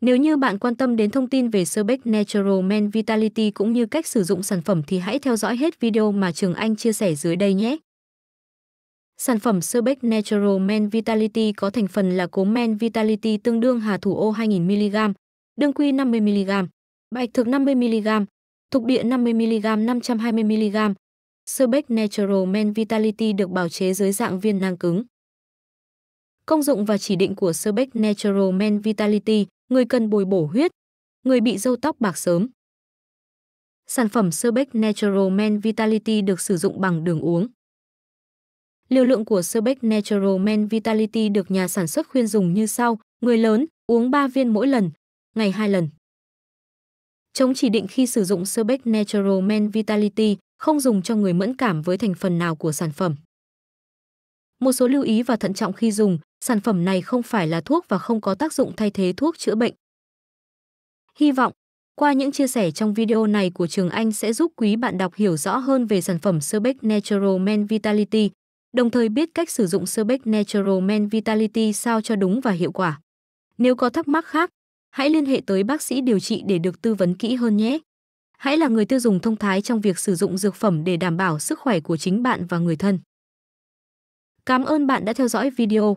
Nếu như bạn quan tâm đến thông tin về Serbec Natural Men Vitality cũng như cách sử dụng sản phẩm thì hãy theo dõi hết video mà Trường Anh chia sẻ dưới đây nhé. Sản phẩm Serbec Natural Men Vitality có thành phần là cố men Vitality tương đương hà thủ ô 2000mg, đương quy 50mg, bạch thực 50mg, thục địa 50mg 520mg. Serbec Natural Men Vitality được bào chế dưới dạng viên nang cứng. Công dụng và chỉ định của Serbec Natural Men Vitality người cần bồi bổ huyết, người bị râu tóc bạc sớm. Sản phẩm Cerbec Natural Men Vitality được sử dụng bằng đường uống. Liều lượng của Cerbec Natural Men Vitality được nhà sản xuất khuyên dùng như sau, người lớn uống 3 viên mỗi lần, ngày 2 lần. Chống chỉ định khi sử dụng Cerbec Natural Men Vitality, không dùng cho người mẫn cảm với thành phần nào của sản phẩm. Một số lưu ý và thận trọng khi dùng, sản phẩm này không phải là thuốc và không có tác dụng thay thế thuốc chữa bệnh. Hy vọng, qua những chia sẻ trong video này của Trường Anh sẽ giúp quý bạn đọc hiểu rõ hơn về sản phẩm Serbec Natural Men Vitality, đồng thời biết cách sử dụng Serbec Natural Men Vitality sao cho đúng và hiệu quả. Nếu có thắc mắc khác, hãy liên hệ tới bác sĩ điều trị để được tư vấn kỹ hơn nhé. Hãy là người tiêu dùng thông thái trong việc sử dụng dược phẩm để đảm bảo sức khỏe của chính bạn và người thân. Cảm ơn bạn đã theo dõi video.